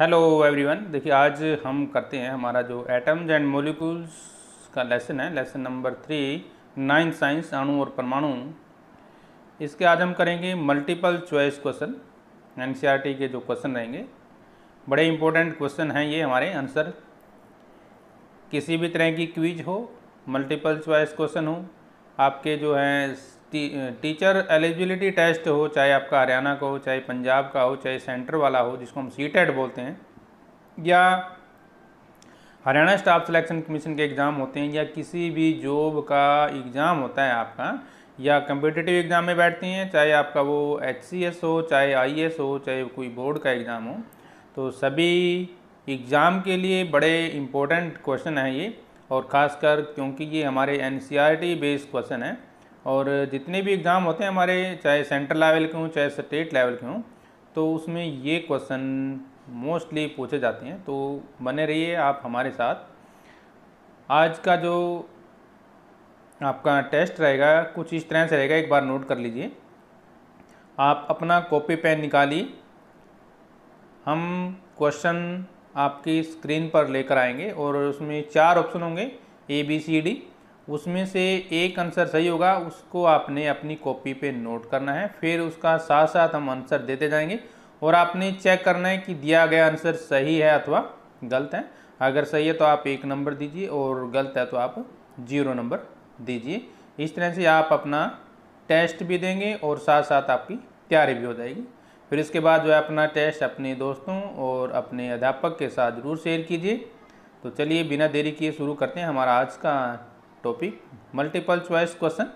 hello everyone देखिए आज हम करते हैं हमारा जो एटम्स एंड मोलिकुल्स का लेसन है lesson number three nine science अणु और परमाणु इसके आज हम करेंगे मल्टीपल चॉइस क्वेश्चन एन के जो क्वेश्चन रहेंगे बड़े इंपॉर्टेंट क्वेश्चन हैं ये हमारे आंसर किसी भी तरह की क्विज हो मल्टीपल चॉइस क्वेश्चन हो आपके जो हैं टीचर एलिजिबिलिटी टेस्ट हो चाहे आपका हरियाणा का हो चाहे पंजाब का हो चाहे सेंटर वाला हो जिसको हम सी e बोलते हैं या हरियाणा स्टाफ सिलेक्शन कमीशन के एग्ज़ाम होते हैं या किसी भी जॉब का एग्ज़ाम होता है आपका या कम्पिटिटिव एग्ज़ाम में बैठती हैं चाहे आपका वो एच हो चाहे आई हो चाहे कोई बोर्ड का एग्ज़ाम हो तो सभी एग्ज़ाम के लिए बड़े इम्पोर्टेंट क्वेश्चन है ये और ख़ासकर क्योंकि ये हमारे एन बेस्ड क्वेश्चन है और जितने भी एग्ज़ाम होते हैं हमारे चाहे सेंट्रल लेवल के हों चाहे स्टेट लेवल के हों तो उसमें ये क्वेश्चन मोस्टली पूछे जाते हैं तो बने रहिए आप हमारे साथ आज का जो आपका टेस्ट रहेगा कुछ इस तरह से रहेगा एक बार नोट कर लीजिए आप अपना कॉपी पेन निकालिए हम क्वेश्चन आपकी स्क्रीन पर लेकर आएंगे और उसमें चार ऑप्शन होंगे ए बी सी डी उसमें से एक आंसर सही होगा उसको आपने अपनी कॉपी पे नोट करना है फिर उसका साथ साथ हम आंसर देते जाएंगे और आपने चेक करना है कि दिया गया आंसर सही है अथवा गलत है अगर सही है तो आप एक नंबर दीजिए और गलत है तो आप जीरो नंबर दीजिए इस तरह से आप अपना टेस्ट भी देंगे और साथ साथ आपकी तैयारी भी हो जाएगी फिर इसके बाद जो है अपना टेस्ट अपने दोस्तों और अपने अध्यापक के साथ ज़रूर शेयर कीजिए तो चलिए बिना देरी किए शुरू करते हैं हमारा आज का topic multiple choice question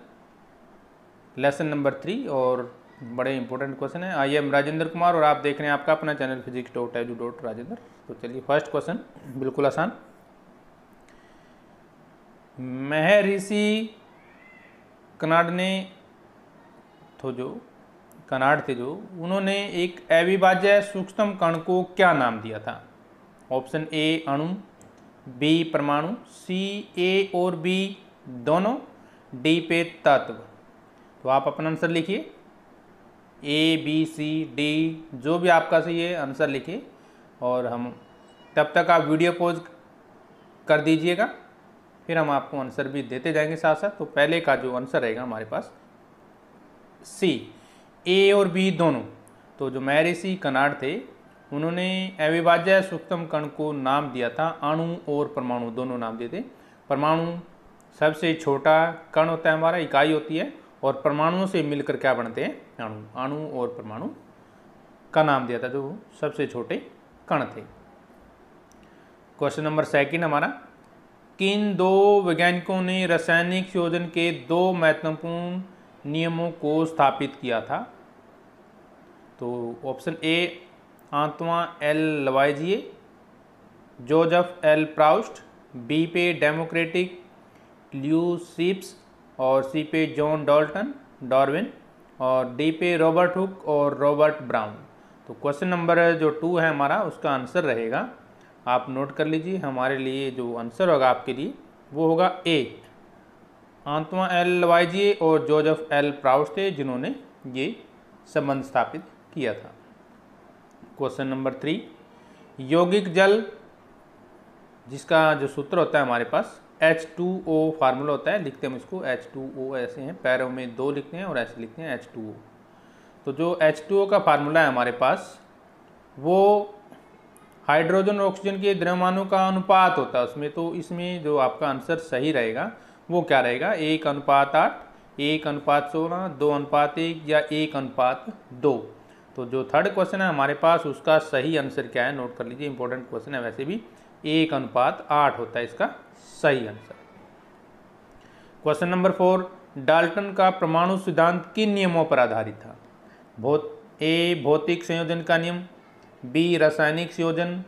lesson number three और बड़े इंपॉर्टेंट क्वेश्चन है आई एम राजेंद्र कुमार और आप देख रहे हैं आपका अपना channel physics dot edu dot Rajendra तो चलिए फर्स्ट क्वेश्चन बिल्कुल आसान महर्षि कनाड ने तो जो कनाड थे जो उन्होंने एक अविभाज्य सूक्ष्म कण को क्या नाम दिया था ऑप्शन ए अणु बी परमाणु सी ए और बी दोनों डी पे तत्व तो आप अपना आंसर लिखिए ए बी सी डी जो भी आपका सही है आंसर लिखिए और हम तब तक आप वीडियो पॉज कर दीजिएगा फिर हम आपको आंसर भी देते जाएंगे साथ साथ तो पहले का जो आंसर रहेगा हमारे पास सी ए और बी दोनों तो जो मैरिसी कनाड थे उन्होंने अविभाज्य सूक्ष्म कण को नाम दिया था अणु और परमाणु दोनों नाम दिए थे परमाणु सबसे छोटा कण होता है हमारा इकाई होती है और परमाणुओं से मिलकर क्या बनते हैं अणु अणु और परमाणु का नाम दिया था जो सबसे छोटे कण थे क्वेश्चन नंबर सेकंड हमारा किन दो वैज्ञानिकों ने रासायनिक शोधन के दो महत्वपूर्ण नियमों को स्थापित किया था तो option A Antoine L Lavoisier Joseph L Proust B पे डेमोक्रेटिक ल्यू सीप्स और सी पे जॉन डॉल्टन डॉर्विन और डी पे रॉबर्ट हुक और रॉबर्ट ब्राउन तो क्वेश्चन नंबर जो टू है हमारा उसका आंसर रहेगा आप नोट कर लीजिए हमारे लिए जो आंसर होगा आपके लिए वो होगा ए आंतवा एल वाइजी और जोजफ एल प्राउस थे जिन्होंने ये संबंध स्थापित किया था क्वेश्चन नंबर थ्री यौगिक जल जिसका जो सूत्र होता है हमारे पास एच टू ओ फार्मूला होता है लिखते हम इसको एच टू ओ ऐसे हैं पैरों में दो लिखते हैं और ऐसे लिखते हैं एच टू ओ तो जो एच टू ओ का फार्मूला है हमारे पास वो हाइड्रोजन ऑक्सीजन के द्रव्यमानों का अनुपात होता है उसमें तो इसमें जो आपका आंसर सही रहेगा वो क्या रहेगा एक अनुपात आठ एक अनुपात सोलह दो अनुपात एक या एक अनुपात दो तो जो थर्ड क्वेश्चन है हमारे पास उसका सही आंसर क्या है नोट कर लीजिए इंपॉर्टेंट क्वेश्चन है वैसे भी एक अनुपात आठ होता है इसका सही answer question number four Dalton का परमाणु सिद्धांत किन नियमों पर आधारित था भौत ए भौतिक संयोजन का नियम बी रासायनिक संयोजन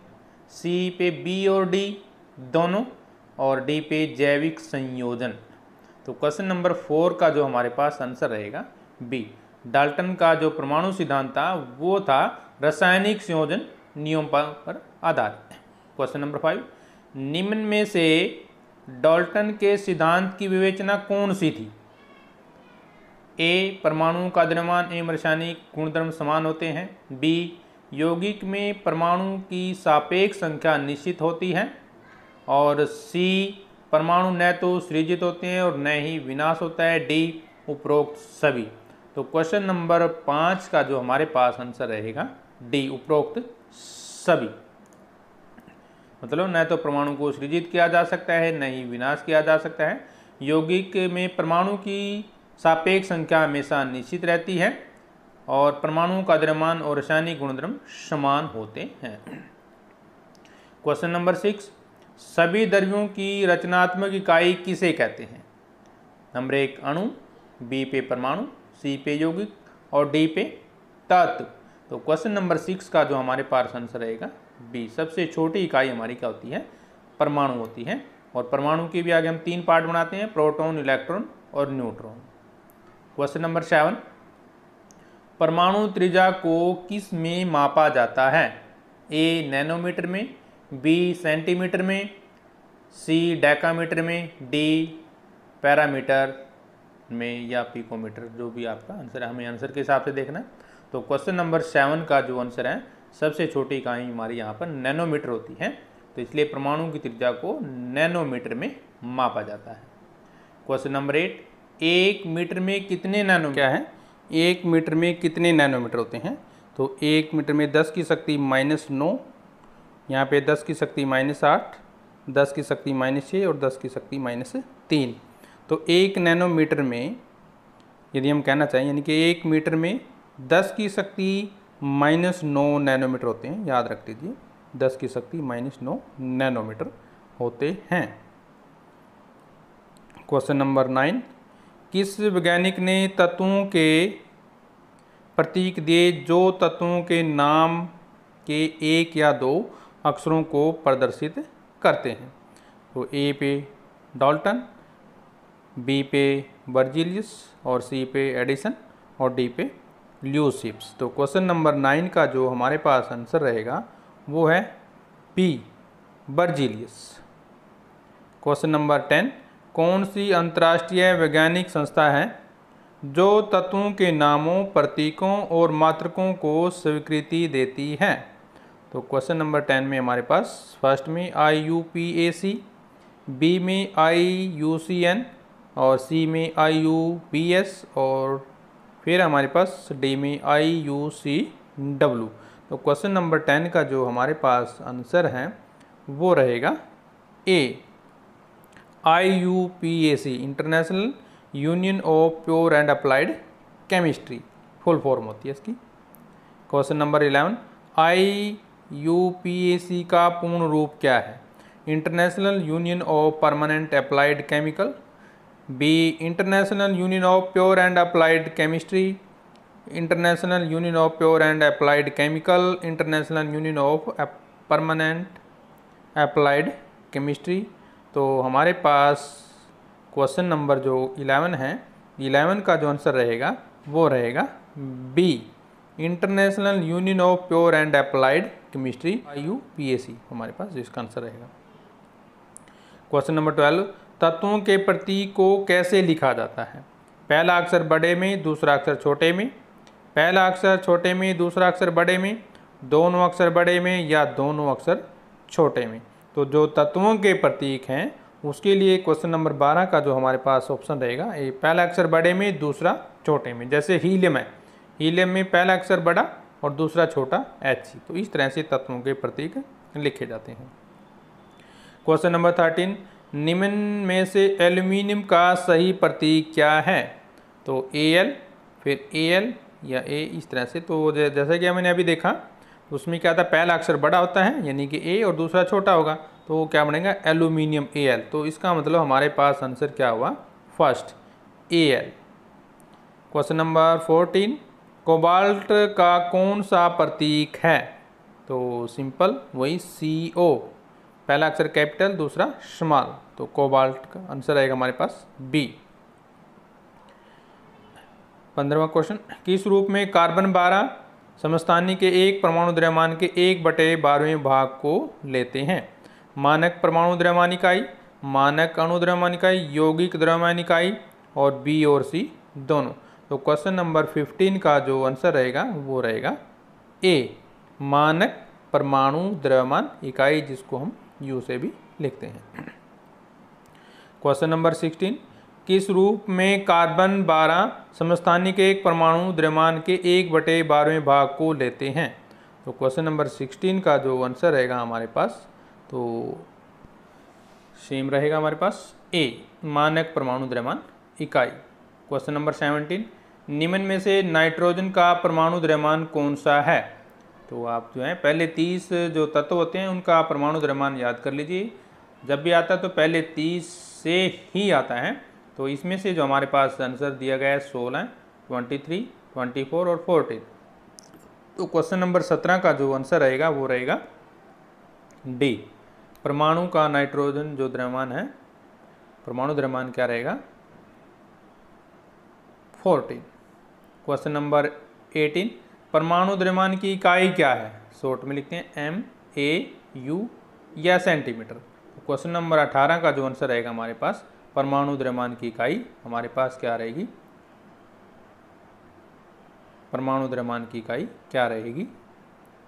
सी पे बी और डी दोनों और डी पे जैविक संयोजन तो क्वेश्चन नंबर फोर का जो हमारे पास आंसर रहेगा बी डाल्टन का जो परमाणु सिद्धांत था वो था रासायनिक संयोजन नियम पर आधारित क्वेश्चन नंबर फाइव निम्न में से डॉल्टन के सिद्धांत की विवेचना कौन सी थी ए परमाणु का द्रव्यमान एवं रासायनिक गुणधर्म समान होते हैं बी यौगिक में परमाणु की सापेक्ष संख्या निश्चित होती है और सी परमाणु न तो सृजित होते हैं और न ही विनाश होता है डी उपरोक्त सभी तो क्वेश्चन नंबर पाँच का जो हमारे पास आंसर रहेगा डी उपरोक्त सभी मतलब न तो परमाणु को सृजित किया जा सकता है न ही विनाश किया जा सकता है यौगिक में परमाणु की सापेक्ष संख्या हमेशा निश्चित रहती है और परमाणुओं का द्रव्यमान और रासायनिक गुणधर्म समान होते हैं क्वेश्चन नंबर सिक्स सभी द्रव्यों की रचनात्मक इकाई किसे कहते हैं नंबर एक अणु बी पे परमाणु सी पे यौगिक और डी पे तत्व तो क्वेश्चन नंबर सिक्स का जो हमारे पास आंसर रहेगा बी सबसे छोटी इकाई हमारी क्या होती है परमाणु होती है और परमाणु की भी आगे हम तीन पार्ट बनाते हैं प्रोटॉन इलेक्ट्रॉन और न्यूट्रॉन क्वेश्चन नंबर सेवन परमाणु त्रिज्या को किस में मापा जाता है ए नैनोमीटर में बी सेंटीमीटर में सी डेकामीटर में डी पैरामीटर में या पिकोमीटर जो भी आपका आंसर है हमें आंसर के हिसाब से देखना है तो क्वेश्चन नंबर सेवन का जो आंसर है सबसे छोटी इकाई हमारी यहाँ पर नैनोमीटर होती है तो इसलिए परमाणु की त्रिज्या को नैनोमीटर में मापा जाता है क्वेश्चन नंबर एट एक मीटर में कितने नैनो क्या है एक मीटर में कितने नैनोमीटर होते हैं तो एक मीटर में दस की शक्ति माइनस नौ यहाँ पे दस की शक्ति माइनस आठ दस की शक्ति माइनस छः और दस की शक्ति माइनस तीन तो एक नैनोमीटर में यदि हम कहना चाहें यानी कि एक मीटर में दस की शक्ति माइनस नौ नैनोमीटर होते हैं याद रख लीजिए दस की शक्ति माइनस नौ नैनोमीटर होते हैं क्वेश्चन नंबर नाइन किस वैज्ञानिक ने तत्वों के प्रतीक दिए जो तत्वों के नाम के एक या दो अक्षरों को प्रदर्शित करते हैं तो ए पे डाल्टन बी पे वर्जिलियस और सी पे एडिसन और डी पे ल्यूसिप्स तो क्वेश्चन नंबर नाइन का जो हमारे पास आंसर रहेगा वो है P Berzelius question number ten कौन सी अंतर्राष्ट्रीय वैज्ञानिक संस्था है जो तत्वों के नामों प्रतीकों और मात्रकों को स्वीकृति देती है तो क्वेश्चन नंबर टेन में हमारे पास फर्स्ट में I U P A C B में आई यू सी एन और सी में आई यू पी एस और फिर हमारे पास D I U C W तो क्वेश्चन नंबर टेन का जो हमारे पास आंसर है वो रहेगा A I U P A C International Union of Pure and Applied Chemistry full form होती है इसकी question number eleven I U P A C का पूर्ण रूप क्या है International Union of Permanent Applied Chemical B International Union of Pure and Applied Chemistry International Union of Pure and Applied Chemical International Union of Permanent Applied Chemistry तो हमारे पास question number जो eleven है इलेवन का जो answer रहेगा वो रहेगा B International Union of Pure and Applied Chemistry I U P C हमारे पास इसका आंसर रहेगा क्वेश्चन नंबर ट्वेल्व तत्वों के प्रतीक को कैसे लिखा जाता है पहला अक्षर बड़े में दूसरा अक्षर छोटे में पहला अक्षर छोटे में दूसरा अक्षर बड़े में दोनों अक्षर बड़े में या दोनों अक्षर छोटे में तो जो तत्वों के प्रतीक हैं उसके लिए क्वेश्चन नंबर बारह का जो हमारे पास ऑप्शन रहेगा ये पहला अक्षर बड़े में दूसरा छोटे में जैसे हीलियम है हीलियम में पहला अक्षर बड़ा और दूसरा छोटा एच सी तो इस तरह से तत्वों के प्रतीक लिखे जाते हैं क्वेश्चन नंबर थर्टीन निम्न में से एल्यूमिनियम का सही प्रतीक क्या है तो ए एल फिर ए एल या ए इस तरह से तो जैसे कि मैंने अभी देखा उसमें क्या था पहला अक्षर बड़ा होता है यानी कि ए और दूसरा छोटा होगा तो वो क्या बनेगा एल्यूमिनियम ए एल तो इसका मतलब हमारे पास आंसर क्या हुआ first A L question number fourteen cobalt का कौन सा प्रतीक है तो सिंपल वही सी ओ पहला अक्षर कैपिटल दूसरा स्मॉल तो कोबाल्ट का आंसर आएगा हमारे पास बी पंद्रवा क्वेश्चन किस रूप में कार्बन बारह समस्थानी के एक परमाणु द्रव्यमान के एक बटे बारहवें भाग को लेते हैं मानक परमाणु द्रव्यमान इकाई मानक अणु द्रव्यमान इकाई यौगिक द्रव्यमान इकाई और बी और सी दोनों तो क्वेश्चन नंबर फिफ्टीन का जो आंसर रहेगा वो रहेगा ए मानक परमाणु द्रव्यमान इकाई जिसको हम यू से भी लिखते हैं क्वेश्चन नंबर सिक्सटीन किस रूप में कार्बन बारह समस्थानी के एक परमाणु द्रव्यमान के एक बटे बारहवें भाग को लेते हैं तो क्वेश्चन नंबर सिक्सटीन का जो आंसर रहेगा हमारे पास तो सेम रहेगा हमारे पास ए मानक परमाणु द्रव्यमान इकाई क्वेश्चन नंबर सेवनटीन निम्न में से नाइट्रोजन का परमाणु द्रव्यमान कौन सा है तो आप जो है पहले तीस जो तत्व होते हैं उनका परमाणु द्रव्यमान याद कर लीजिए जब भी आता है तो पहले तीस से ही आता है तो इसमें से जो हमारे पास आंसर दिया गया है सोलह ट्वेंटी थ्री ट्वेंटी फोर और फोर्टीन तो क्वेश्चन नंबर सत्रह का जो आंसर रहेगा वो रहेगा डी परमाणु का नाइट्रोजन जो द्रव्यमान है परमाणु द्रव्यमान क्या रहेगा फोर्टीन क्वेश्चन नंबर एटीन परमाणु द्रव्यमान की इकाई क्या है शॉर्ट में लिखते हैं एम ए यू या सेंटीमीटर क्वेश्चन नंबर अठारह का जो आंसर रहेगा हमारे पास परमाणु द्रव्यमान की इकाई हमारे पास क्या रहेगी परमाणु द्रव्यमान की इकाई क्या रहेगी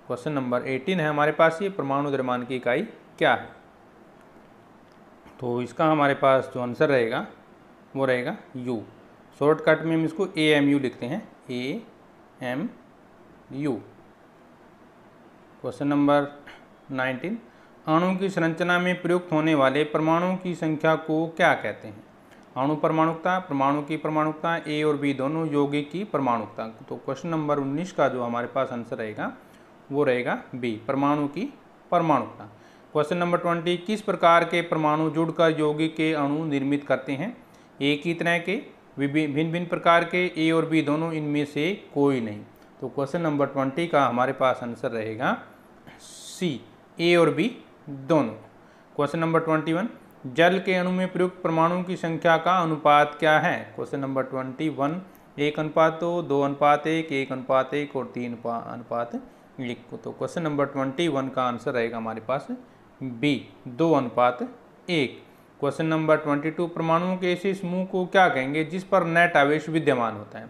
क्वेश्चन नंबर एटीन है हमारे पास ये परमाणु द्रव्यमान की इकाई क्या है तो इसका हमारे पास जो आंसर रहेगा वो रहेगा यू शॉर्टकट में हम इसको ए एम यू लिखते हैं A M U question number nineteen अणु की संरचना में प्रयुक्त होने वाले परमाणुओं की संख्या को क्या कहते हैं अणु परमाणुकता परमाणु की परमाणुकता ए और बी दोनों यौगिक की परमाणुकता तो क्वेश्चन नंबर 19 का जो हमारे पास आंसर रहेगा वो रहेगा बी परमाणु की परमाणुकता क्वेश्चन नंबर ट्वेंटी किस प्रकार के परमाणु जुड़कर यौगिक के अणु निर्मित करते हैं एक ही तरह के भिन्न भिन्न प्रकार के ए और बी दोनों इनमें से कोई नहीं तो क्वेश्चन नंबर ट्वेंटी का हमारे पास आंसर रहेगा सी ए और बी दोनों क्वेश्चन नंबर ट्वेंटी वन जल के अणु में प्रयुक्त परमाणु की संख्या का अनुपात क्या है क्वेश्चन नंबर ट्वेंटी वन एक अनुपात दो दो अनुपात एक एक अनुपात एक और तीन अनुपात एक तो क्वेश्चन नंबर ट्वेंटी वन का आंसर रहेगा हमारे पास बी दो अनुपात एक क्वेश्चन नंबर ट्वेंटी टू परमाणुओं के ऐसे समूह को क्या कहेंगे जिस पर नेट आवेश विद्यमान होता है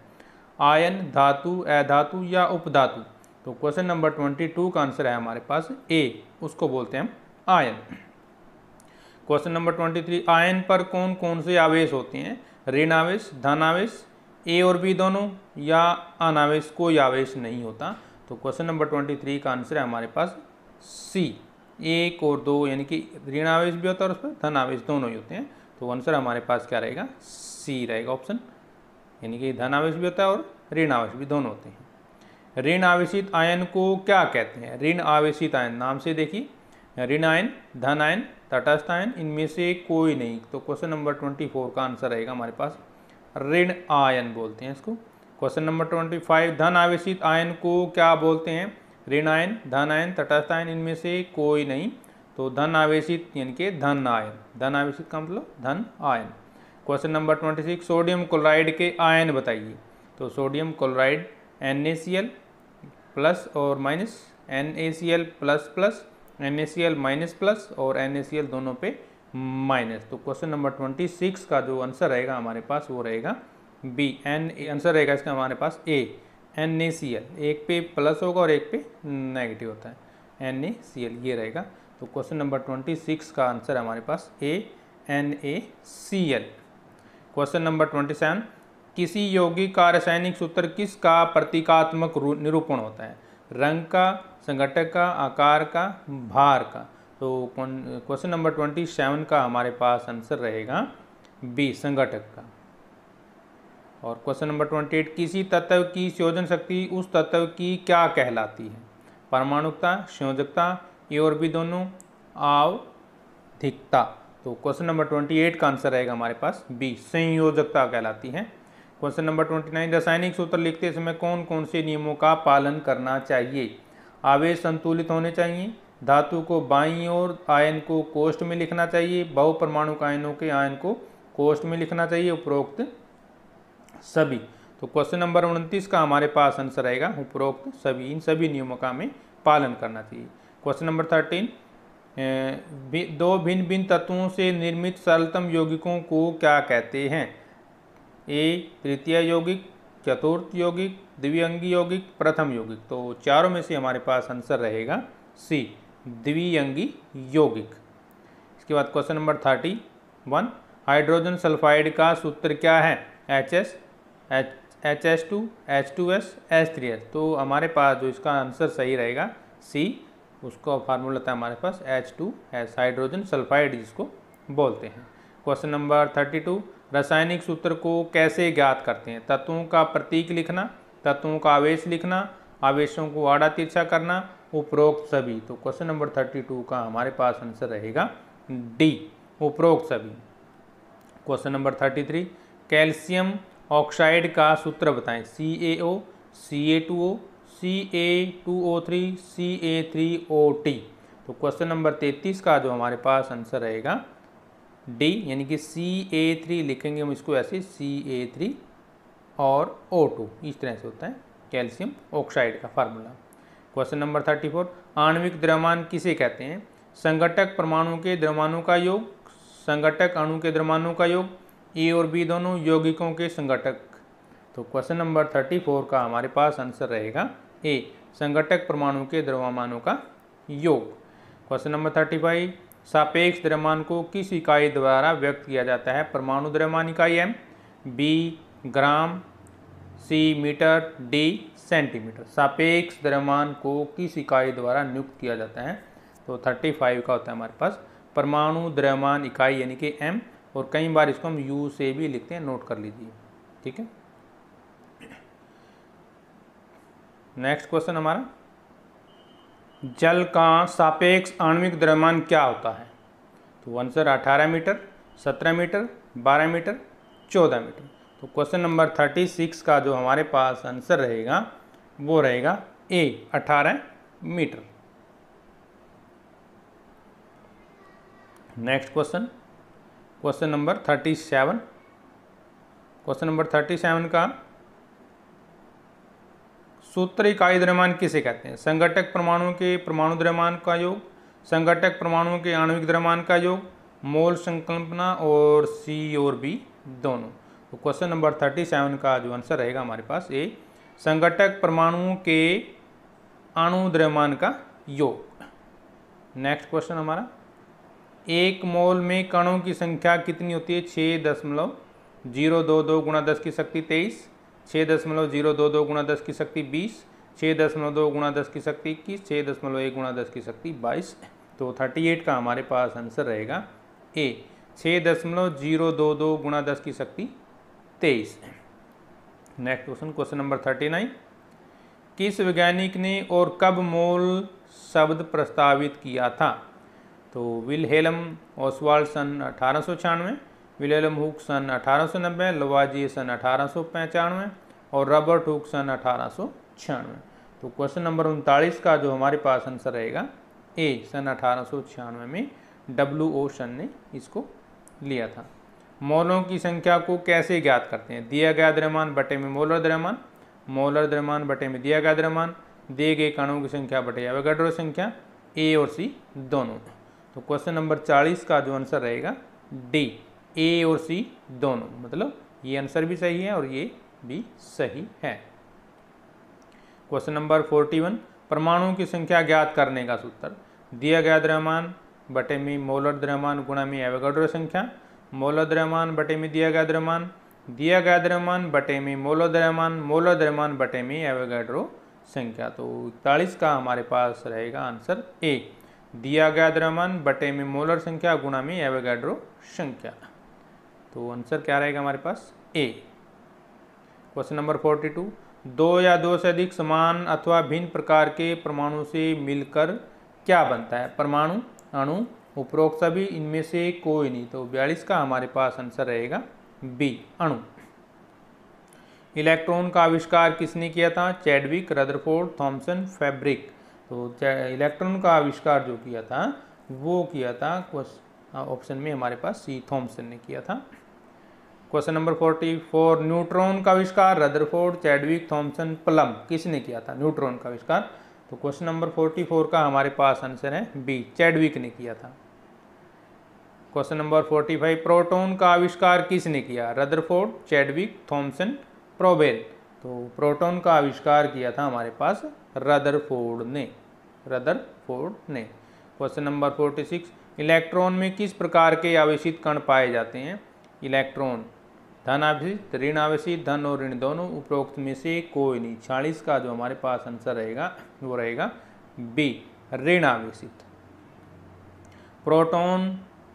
आयन धातु अधातु या उपधातु तो क्वेश्चन नंबर ट्वेंटी टू का आंसर है हमारे पास ए उसको बोलते हैं हम ion question number twenty three ion पर कौन कौन से आवेश होते हैं ऋण आवेश धनावेश ए और बी दोनों या अनावेश कोई आवेश नहीं होता तो क्वेश्चन नंबर ट्वेंटी थ्री का आंसर है हमारे पास सी एक और दो यानी कि ऋण आवेश भी होता है और उस पर धनावेश दोनों ही होते हैं तो आंसर हमारे पास क्या रहेगा सी रहेगा ऑप्शन यानी कि धन आवेश भी होता है और ऋण आवेश भी दोनों होते हैं ऋण आवेशित आयन को क्या कहते हैं ऋण आवेशित आयन नाम से देखिए ऋण आयन धन आयन तटस्थ आयन इनमें से कोई नहीं तो क्वेश्चन नंबर ट्वेंटी फोर का आंसर रहेगा हमारे पास ऋण आयन बोलते हैं इसको क्वेश्चन नंबर ट्वेंटी फाइव धन आवेशित आयन को क्या बोलते हैं ऋण आयन धन आयन तटस्थ आयन इनमें से कोई नहीं तो धन आवेशित यानी कि धन आयन धन आवेशित का मतलब धन ion question number twenty six sodium chloride के आयन बताइए तो sodium chloride N A C L plus और minus N A C L plus plus N A C L minus plus और एन ए सी एल दोनों पे minus तो question number twenty six का जो आंसर रहेगा हमारे पास वो रहेगा बी एन आंसर रहेगा इसका हमारे पास A N A C L एक पे प्लस होगा और एक पे नेगेटिव होता है एन ए सी एल ये रहेगा तो क्वेश्चन नंबर ट्वेंटी सिक्स का आंसर हमारे पास A N A C L question number twenty seven किसी यौगिक का रासायनिक सूत्र किसका प्रतीकात्मक निरूपण होता है रंग का संगठक का आकार का भार का तो क्वेश्चन नंबर ट्वेंटी सेवन का हमारे पास आंसर रहेगा बी संगठक का और क्वेश्चन नंबर ट्वेंटी एट किसी तत्व की संयोजन शक्ति उस तत्व की क्या कहलाती है परमाणुकता संयोजकता ये और भी दोनों आवधिकता तो क्वेश्चन नंबर ट्वेंटी एट का आंसर रहेगा हमारे पास बी संयोजकता कहलाती है क्वेश्चन नंबर ट्वेंटी नाइन रासायनिक सूत्र लिखते समय कौन कौन से नियमों का पालन करना चाहिए आवेश संतुलित होने चाहिए धातु को बाईं ओर आयन को कोष्ठ में लिखना चाहिए बहुपरमाणुक आयनों के आयन को कोष्ट में लिखना चाहिए उपरोक्त सभी तो क्वेश्चन नंबर उनतीस का हमारे पास आंसर रहेगा उपरोक्त सभी इन सभी नियमों का हमें पालन करना चाहिए क्वेश्चन नंबर थर्टीन दो भिन्न भिन्न तत्वों से निर्मित सरलतम यौगिकों को क्या कहते हैं ए तृतीय यौगिक चतुर्थ यौगिक द्विअंगी यौगिक प्रथम यौगिक तो चारों में से हमारे पास आंसर रहेगा सी द्विअंगी यौगिक इसके बाद question number thirty one hydrogen sulphide का सूत्र क्या है H S H H S two H two S H three S तो हमारे पास जो इसका आंसर सही रहेगा सी उसको फार्मूला था हमारे पास H two S hydrogen sulphide जिसको बोलते हैं क्वेश्चन नंबर थर्टी टू रासायनिक सूत्र को कैसे ज्ञात करते हैं तत्वों का प्रतीक लिखना तत्वों का आवेश लिखना आवेशों को आड़ा तिरछा करना उपरोक्त सभी तो क्वेश्चन नंबर थर्टी टू का हमारे पास आंसर रहेगा डी उपरोक्त सभी question number thirty three calcium oxide का सूत्र बताएं C A O C A two O C A two O three C A three O T तो क्वेश्चन नंबर तैंतीस का जो हमारे पास आंसर रहेगा डी यानी कि सी ए थ्री लिखेंगे हम इसको ऐसे सी ए थ्री और ओ टू इस तरह से होता है कैल्शियम ऑक्साइड का formula question number thirty four आणविक द्रव्यमान किसे कहते हैं संगठक परमाणु के द्रव्यमानों का योग संगठक अणु के द्रव्यमानों का योग ए और बी दोनों यौगिकों के संगठक तो क्वेश्चन नंबर थर्टी फोर का हमारे पास आंसर रहेगा ए संगठक परमाणु के द्रव्यमानों का योग क्वेश्चन नंबर थर्टी फाइव सापेक्ष द्रव्यमान को किस इकाई द्वारा व्यक्त किया जाता है परमाणु द्रव्यमान इकाई M B gram C metre D centimetre सापेक्ष द्रव्यमान को किस इकाई द्वारा नियुक्त किया जाता है तो थर्टी फाइव का होता है हमारे पास परमाणु द्रव्यमान इकाई यानी कि एम और कई बार इसको हम यू से भी लिखते हैं नोट कर लीजिए ठीक है नेक्स्ट क्वेश्चन हमारा जल का सापेक्ष आणविक द्रव्यमान क्या होता है तो answer 18 metre 17 metre 12 metre 14 metre तो क्वेश्चन नंबर 36 का जो हमारे पास आंसर रहेगा वो रहेगा A 18 metre next question question number 37 question number 37 का सूत्र इकाई द्रव्यमान किसे कहते हैं संगठक परमाणुओं के परमाणु द्रव्यमान का योग संगठक परमाणुओं के आणविक द्रव्यमान का योग मोल संकल्पना और सी और बी दोनों तो क्वेश्चन नंबर थर्टी सेवन का जो आंसर रहेगा हमारे पास ए संगठक परमाणुओं के आणु द्रव्यमान का योग नेक्स्ट क्वेश्चन हमारा एक मोल में कणों की संख्या कितनी होती है छः दशमलव जीरो दो दो गुणा दस की शक्ति तेईस छः दशमलव जीरो दो दो गुणा दस की शक्ति बीस छः दशमलव दो गुणा दस की शक्ति इक्कीस छः दशमलव एक गुणा दस की शक्ति बाईस तो थर्टी एट का हमारे पास आंसर रहेगा ए छः दशमलव जीरो दो दो गुणा दस की शक्ति तेईस next question question number thirty nine किस वैज्ञानिक ने और कब मोल शब्द प्रस्तावित किया था तो विल हेलम ओसवाल सन अठारह सौ छियानवे विलेलम हुक सन नब्बे लवाजी सन अठारह और रॉबर्ट हुक सन अठारह तो क्वेश्चन नंबर उनतालीस का जो हमारे पास आंसर रहेगा ए सन अठारह में डब्ल्यू ओ सन ने इसको लिया था मोलों की संख्या को कैसे ज्ञात करते हैं दिया गया द्रव्यमान बटे में मोलर द्रव्यमान मोलर द्रव्यमान बटे में दिया गया द्रव्यमान दिए गए कणों की संख्या बटे अवगड्रो संख्या ए और सी दोनों तो क्वेश्चन नंबर चालीस का जो आंसर रहेगा डी ए और सी दोनों मतलब ये आंसर भी सही है और ये भी सही है क्वेश्चन नंबर फोर्टी वन परमाणुओं की संख्या ज्ञात करने का सूत्र दिया गया द्रव्यमान बटे में मोलर द्रव्यमान गुणा में एवोगाड्रो संख्या मोलर द्रव्यमान बटे में दिया गया द्रव्यमान दिया गया द्रव्यमान बटे में मोलर द्रव्यमान मोलर द्रव्यमान बटे में एवोगाड्रो संख्या तो इकतालीस का हमारे पास रहेगा आंसर ए दिया गया द्रव्यमान बटे में मोलर संख्या गुणा में एवोगाड्रो संख्या तो आंसर क्या रहेगा हमारे पास A question number forty two दो या दो से अधिक समान अथवा भिन्न प्रकार के परमाणु से मिलकर क्या बनता है परमाणु अणु उपरोक्त सभी इनमें से कोई नहीं तो बयालीस का हमारे पास आंसर रहेगा बी अणु इलेक्ट्रॉन का आविष्कार किसने किया था चैडविक रदरफोर्ड थॉमसन फैब्रिक तो इलेक्ट्रॉन का आविष्कार जो किया था वो किया था ऑप्शन में हमारे पास सी थॉमसन ने किया था question number forty four neutron का आविष्कार रदरफोर्ड चैडविक थॉमसन प्लम किसने किया था न्यूट्रॉन का आविष्कार तो क्वेश्चन नंबर फोर्टी फोर का हमारे पास आंसर है बी चैडविक ने किया था question number forty five proton का आविष्कार किसने किया रदरफोर्ड चैडविक थॉम्सन प्रोबेल तो प्रोटोन का आविष्कार किया था हमारे पास रदरफोर्ड ने रदरफोर्ड ने question number forty six electron में किस प्रकार के आवेशित कण पाए जाते हैं इलेक्ट्रॉन धनाभिषित ऋण आवेशित धन और ऋण दोनों उपरोक्त में से कोई नहीं छियालीस का जो हमारे पास आंसर रहेगा वो रहेगा बी ऋण आवेशित प्रोटॉन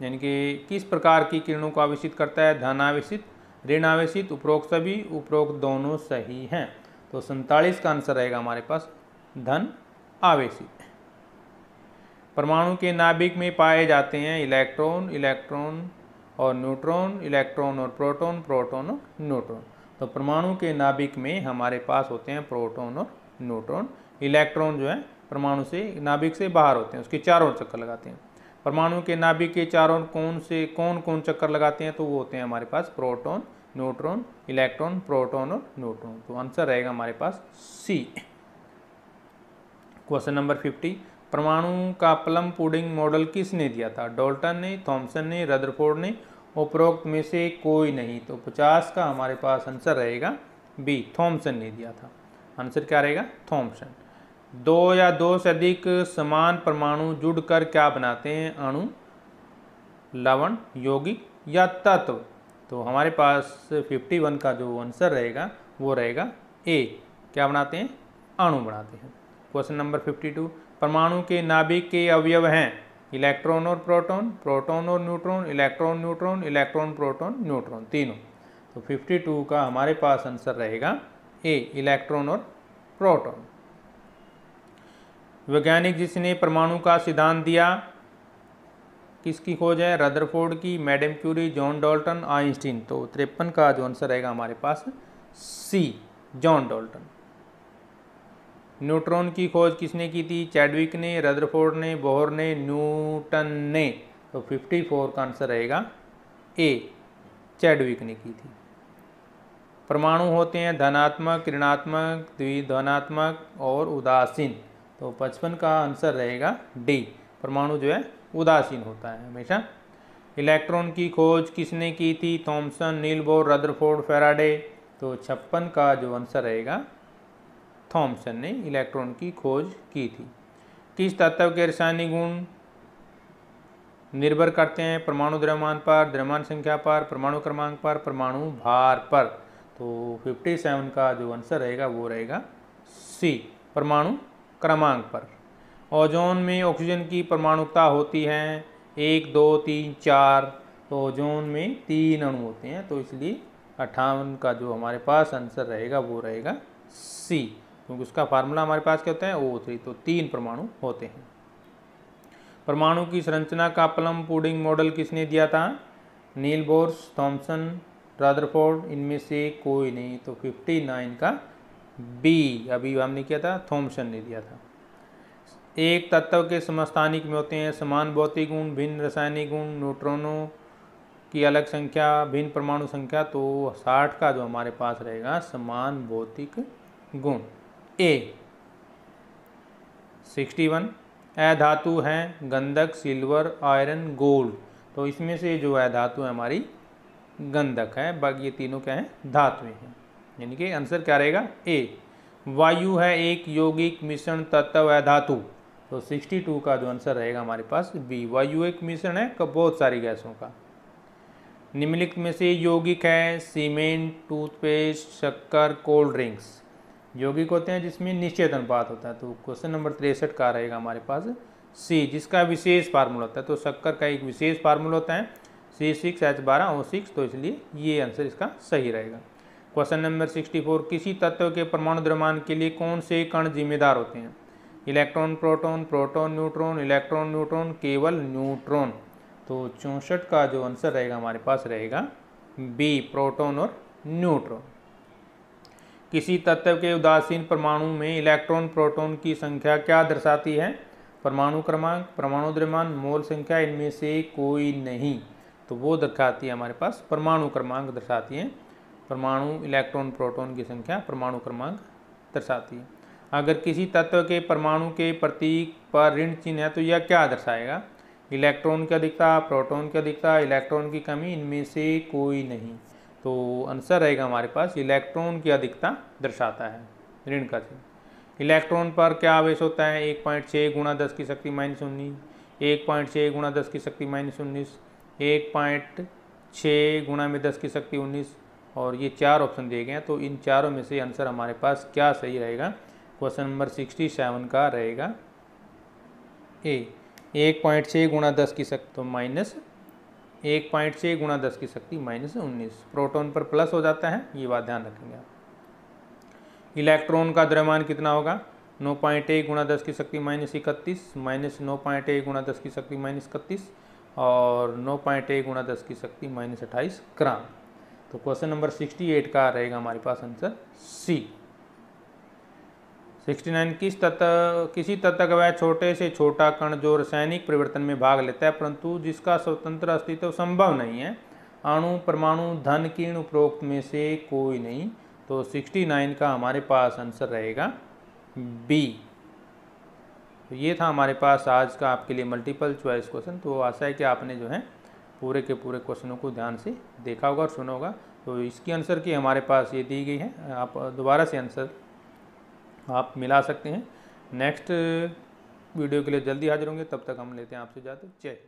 यानी कि किस प्रकार की किरणों को आवेशित करता है धन आवेशित ऋण आवेशित उपरोक्त सभी उपरोक्त दोनों सही हैं तो सैतालीस का आंसर रहेगा हमारे पास धन आवेशित परमाणु के नाभिक में पाए जाते हैं इलेक्ट्रॉन इलेक्ट्रॉन और न्यूट्रॉन इलेक्ट्रॉन और प्रोटॉन प्रोटॉन और न्यूट्रॉन तो परमाणु के नाभिक में हमारे पास होते हैं प्रोटॉन और न्यूट्रॉन इलेक्ट्रॉन जो है परमाणु से नाभिक से बाहर होते हैं उसके चारों चक्कर लगाते हैं परमाणु के नाभिक के चारों कौन से कौन कौन चक्कर लगाते हैं तो वो होते हैं हमारे पास प्रोटोन न्यूट्रॉन इलेक्ट्रॉन प्रोटोन और न्यूट्रॉन तो आंसर रहेगा हमारे पास सी क्वेश्चन नंबर फिफ्टी परमाणु का प्लम पुडिंग मॉडल किसने दिया था डोल्टन ने थॉम्सन ने रदरफोर्ड ने उपरोक्त में से कोई नहीं तो पचास का हमारे पास आंसर रहेगा बी थॉम्सन ने दिया था आंसर क्या रहेगा थॉम्सन दो या दो से अधिक समान परमाणु जुड़कर क्या बनाते हैं अणु लवण यौगिक या तत्व तो हमारे पास 51 का जो आंसर रहेगा वो रहेगा ए क्या बनाते हैं अणु बनाते हैं क्वेश्चन नंबर 52 परमाणु के नाभिक के अवयव हैं इलेक्ट्रॉन और प्रोटॉन प्रोटॉन और neutron electron neutron electron proton neutron तीनों तो 52 का हमारे पास आंसर रहेगा ए इलेक्ट्रॉन और प्रोटॉन वैज्ञानिक जिसने परमाणु का सिद्धांत दिया किसकी खोज है रदरफोर्ड की madam Curie John Dalton Einstein तो तिरपन का जो आंसर रहेगा हमारे पास सी जॉन डॉल्टन न्यूट्रॉन की खोज किसने की थी चैडविक ने रदरफोर्ड ने बोहर ने न्यूटन ने तो 54 का आंसर रहेगा ए चैडविक ने की थी परमाणु होते हैं धनात्मक ऋणात्मक द्विधनात्मक और उदासीन तो 55 का आंसर रहेगा डी परमाणु जो है उदासीन होता है हमेशा इलेक्ट्रॉन की खोज किसने की थी थॉमसन नीलबोर रदरफोर्ड फेराडे तो छप्पन का जो आंसर रहेगा थॉम्सन ने इलेक्ट्रॉन की खोज की थी किस तत्व के रासायनिक गुण निर्भर करते हैं परमाणु द्रव्यमान पर द्रव्यमान संख्या पर परमाणु क्रमांक पर परमाणु भार पर तो 57 का जो आंसर रहेगा वो रहेगा सी परमाणु क्रमांक पर ओजोन में ऑक्सीजन की परमाणुता होती है एक दो तीन चार तो ओजोन में तीन अणु होते हैं तो इसलिए अट्ठावन का जो हमारे पास आंसर रहेगा वो रहेगा सी क्योंकि उसका फार्मूला हमारे पास क्या होता है ओ थ्री तो तीन परमाणु होते हैं परमाणु की संरचना का प्लम पुडिंग मॉडल किसने दिया था नील बोर्स थॉम्सन रादरफोर्ड इनमें से कोई नहीं तो 59 का बी अभी हमने किया था थॉम्सन ने दिया था एक तत्व के समस्थानिक में होते हैं समान भौतिक गुण भिन्न रासायनिक गुण न्यूट्रॉनों की अलग संख्या भिन्न परमाणु संख्या तो साठ का जो हमारे पास रहेगा समान भौतिक गुण ए सिक्सटी वन धातु हैं गंधक सिल्वर आयरन गोल्ड तो इसमें से जो अधातु है हमारी गंधक है बाकी ये तीनों क्या हैं धातुएं हैं यानी कि आंसर क्या रहेगा ए वायु है एक यौगिक मिश्रण तत्व अधातु तो 62 का जो आंसर रहेगा हमारे पास बी वायु एक मिश्रण है बहुत सारी गैसों का निम्नलिखित में से यौगिक है सीमेंट टूथपेस्ट शक्कर कोल्ड ड्रिंक्स यौगिक होते हैं जिसमें निश्चित अनुपात होता है तो क्वेश्चन नंबर तिरसठ का रहेगा हमारे पास सी जिसका विशेष फार्मूला होता है तो शक्कर का एक विशेष फार्मूला होता है सी सिक्स एच बारह ओ सिक्स तो इसलिए ये आंसर इसका सही रहेगा क्वेश्चन नंबर सिक्सटी फोर किसी तत्व के परमाणु द्रव्यमान के लिए कौन से कण जिम्मेदार होते हैं electron proton proton neutron electron neutron केवल न्यूट्रॉन तो चौंसठ का जो आंसर रहेगा हमारे पास रहेगा बी प्रोटोन और न्यूट्रॉन किसी तत्व के उदासीन परमाणु में इलेक्ट्रॉन प्रोटॉन की संख्या क्या दर्शाती है परमाणु क्रमांक परमाणु द्रव्यमान मोल संख्या इनमें से कोई नहीं तो वो दर्शाती है हमारे पास परमाणु क्रमांक दर्शाती है परमाणु इलेक्ट्रॉन प्रोटॉन की संख्या परमाणु क्रमांक दर्शाती है अगर किसी तत्व के परमाणु के प्रतीक पर ऋण चिन्ह है तो यह क्या दर्शाएगा इलेक्ट्रॉन की अधिकता प्रोटोन की अधिकता इलेक्ट्रॉन की कमी इनमें से कोई नहीं तो आंसर रहेगा हमारे पास इलेक्ट्रॉन की अधिकता दर्शाता है ऋण का चिन्ह इलेक्ट्रॉन पर क्या आवेश होता है एक पॉइंट छः गुणा दस की शक्ति माइनस उन्नीस एक पॉइंट छः गुणा दस की शक्ति माइनस उन्नीस एक पॉइंट छः गुणा में दस की शक्ति उन्नीस और ये चार ऑप्शन दिए गए हैं तो इन चारों में से आंसर हमारे पास क्या सही रहेगा क्वेश्चन नंबर सिक्सटी सेवन का रहेगा ए एक पॉइंट छः गुणा दस की शक्ति तो माइनस एक पॉइंट से गुणा दस की शक्ति माइनस उन्नीस प्रोटोन पर प्लस हो जाता है ये बात ध्यान रखेंगे आप इलेक्ट्रॉन का द्रव्यमान कितना होगा नौ पॉइंट एक गुणा दस की शक्ति माइनस इकतीस माइनस नौ पॉइंट एक गुणा दस की शक्ति माइनस इकतीस और नौ पॉइंट एक गुणा दस की शक्ति माइनस अट्ठाईस ग्राम तो क्वेश्चन नंबर सिक्सटी एट का रहेगा हमारे पास आंसर सी 69 किस तत्व किसी तत्व का वह छोटे से छोटा कण जो रासायनिक परिवर्तन में भाग लेता है परंतु जिसका स्वतंत्र अस्तित्व संभव नहीं है अणु परमाणु धन किरण उपरोक्त में से कोई नहीं तो 69 का हमारे पास आंसर रहेगा बी तो ये था हमारे पास आज का आपके लिए मल्टीपल चॉइस क्वेश्चन तो आशा है कि आपने जो है पूरे के पूरे क्वेश्चनों को ध्यान से देखा होगा और सुना होगा तो इसकी आंसर की हमारे पास ये दी गई है आप दोबारा से आंसर आप मिला सकते हैं नेक्स्ट वीडियो के लिए जल्दी हाजिर होंगे तब तक हम लेते हैं आपसे जाते जय